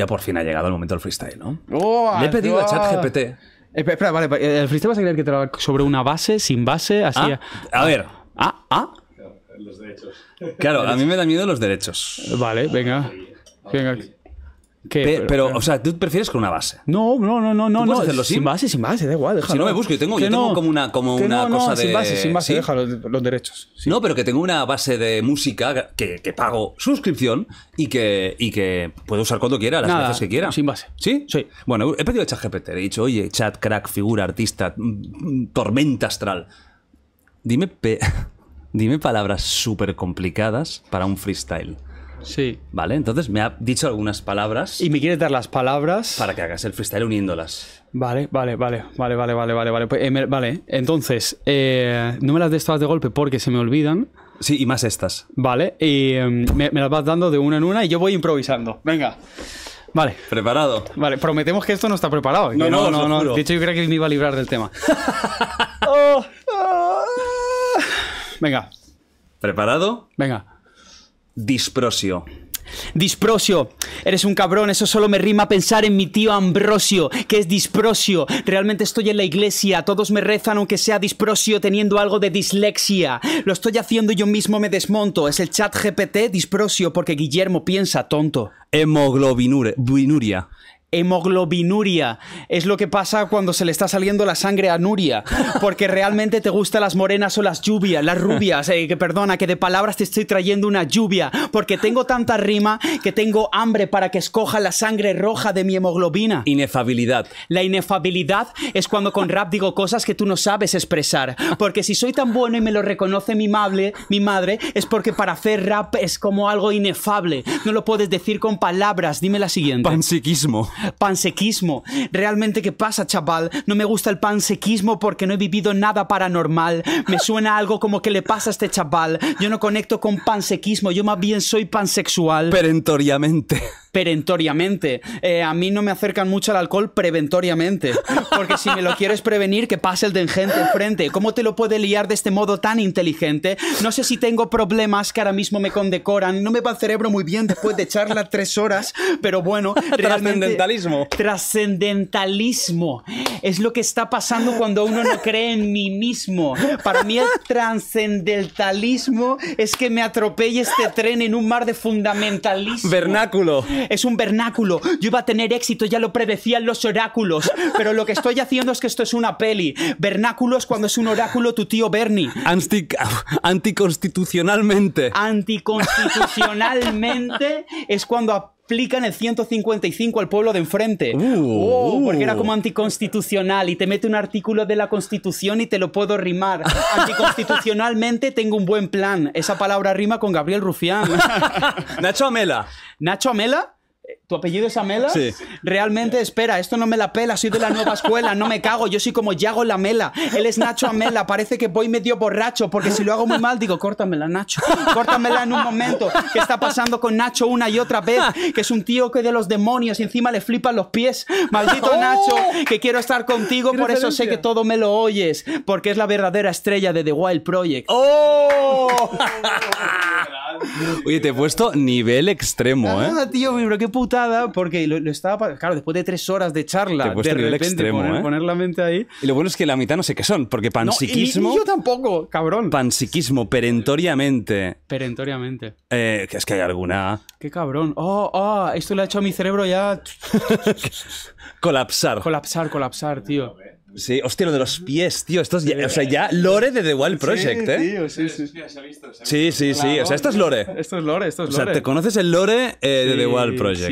Ya por fin ha llegado el momento del freestyle, ¿no? Oh, Le he pedido a ChatGPT. Eh, espera, vale, eh, el freestyle vas a creer que te sobre una base, sin base, así. Ah, a... ver. Ah, ah. Los derechos. Claro, a mí me da miedo los derechos. Vale, venga. Venga pero, o sea, tú prefieres con una base. No, no, no, no, no. sin? sin? base, sin base, da igual. Si no me busco, yo tengo, tengo como una, como una cosa de. Sin base, sin base, deja los, derechos. No, pero que tengo una base de música que, pago suscripción y que, y que puedo usar cuando quiera, las veces que quiera. Sin base. ¿Sí? Sí. Bueno, he pedido a ChatGPT, he dicho, oye, chat, crack, figura, artista, mm, mm, tormenta astral. Dime, dime palabras súper complicadas para un freestyle. Sí. Vale, entonces me ha dicho algunas palabras. Y me quieres dar las palabras. Para que hagas el freestyle uniéndolas. Vale, vale, vale, vale, vale, vale, vale. vale, pues, eh, vale. entonces, eh, no me las des todas de golpe porque se me olvidan. Sí, y más estas. Vale, y em, me, las vas dando de una en una y yo voy improvisando. Venga. Vale. Preparado. Vale, prometemos que esto no está preparado. No, no, no, De hecho, yo creo que me iba a librar del tema. Oh, ah. Venga. ¿Preparado? Venga. Disprosio. Disprosio, eres un cabrón, eso solo me rima pensar en mi tío Ambrosio, que es disprosio. Realmente estoy en la iglesia, todos me rezan aunque sea disprosio teniendo algo de dislexia. Lo estoy haciendo y yo mismo me desmonto, es el chat GPT disprosio porque Guillermo piensa tonto. Hemoglobinuria hemoglobinuria. Es lo que pasa cuando se le está saliendo la sangre a Nuria, porque realmente te gustan las morenas o las lluvias, las rubias, eh, que perdona, que de palabras te estoy trayendo una lluvia, porque tengo tanta rima que tengo hambre para que escoja la sangre roja de mi hemoglobina. Inefabilidad. La inefabilidad es cuando con rap digo cosas que tú no sabes expresar, porque si soy tan bueno y me lo reconoce mi, mable, mi madre, es porque para hacer rap es como algo inefable, no lo puedes decir con palabras. Dime la siguiente. Pansiquismo pansequismo. Realmente, ¿qué pasa, chaval? No me gusta el pansequismo porque no he vivido nada paranormal. Me suena algo como que le pasa a este chaval. Yo no conecto con pansequismo, yo más bien soy pansexual. Perentoriamente perentoriamente. Eh, a mí no me acercan mucho al alcohol preventoriamente, porque si me lo quieres prevenir, que pase el de gente enfrente. ¿Cómo te lo puede liar de este modo tan inteligente? No sé si tengo problemas que ahora mismo me condecoran, no me va el cerebro muy bien después de charla tres horas, pero bueno. Trascendentalismo. Trascendentalismo. Es lo que está pasando cuando uno no cree en mí mismo. Para mí el trascendentalismo es que me atropelle este tren en un mar de fundamentalismo. Vernáculo es un vernáculo. Yo iba a tener éxito, ya lo predecían los oráculos. Pero lo que estoy haciendo es que esto es una peli. Vernáculo es cuando es un oráculo tu tío Bernie. anticonstitucionalmente. Anticonstitucionalmente es cuando explican el 155 al pueblo de enfrente. Uh, oh, uh. porque era como anticonstitucional y te mete un artículo de la Constitución y te lo puedo rimar. Anticonstitucionalmente tengo un buen plan. Esa palabra rima con Gabriel Rufián. Nacho Amela. Nacho Amela ¿Tu apellido es Amela? Sí. Realmente, espera, esto no me la pela, soy de la nueva escuela, no me cago, yo soy como Yago mela, él es Nacho Amela, parece que voy medio borracho, porque si lo hago muy mal digo, córtamela Nacho, córtamela en un momento, que está pasando con Nacho una y otra vez, que es un tío que de los demonios y encima le flipan los pies, maldito ¡Oh! Nacho, que quiero estar contigo, por eso sé que todo me lo oyes, porque es la verdadera estrella de The Wild Project. ¡Oh! Oye, te he puesto nivel extremo, ¿eh? tío, bro qué putada, porque lo, estaba. Claro, después de tres horas de charla, te he puesto nivel extremo, ¿eh? la mente ahí. Y lo bueno es que la mitad no sé qué son, porque pansiquismo. yo tampoco, cabrón. pansiquismo perentoriamente. Perentoriamente. Eh, es que hay alguna. Qué cabrón. Oh, oh, esto le ha hecho a mi cerebro ya. colapsar. Colapsar, colapsar, tío. Sí, hostia, lo de los pies, tío. Esto es o sea, ya lore de The Wild Project, ¿eh? Tío, sí, sí. Sí, visto, sí, sí. sí. O sea, esto es lore. Esto es lore, esto es lore. O sea, te conoces el lore eh, de The Wild Project.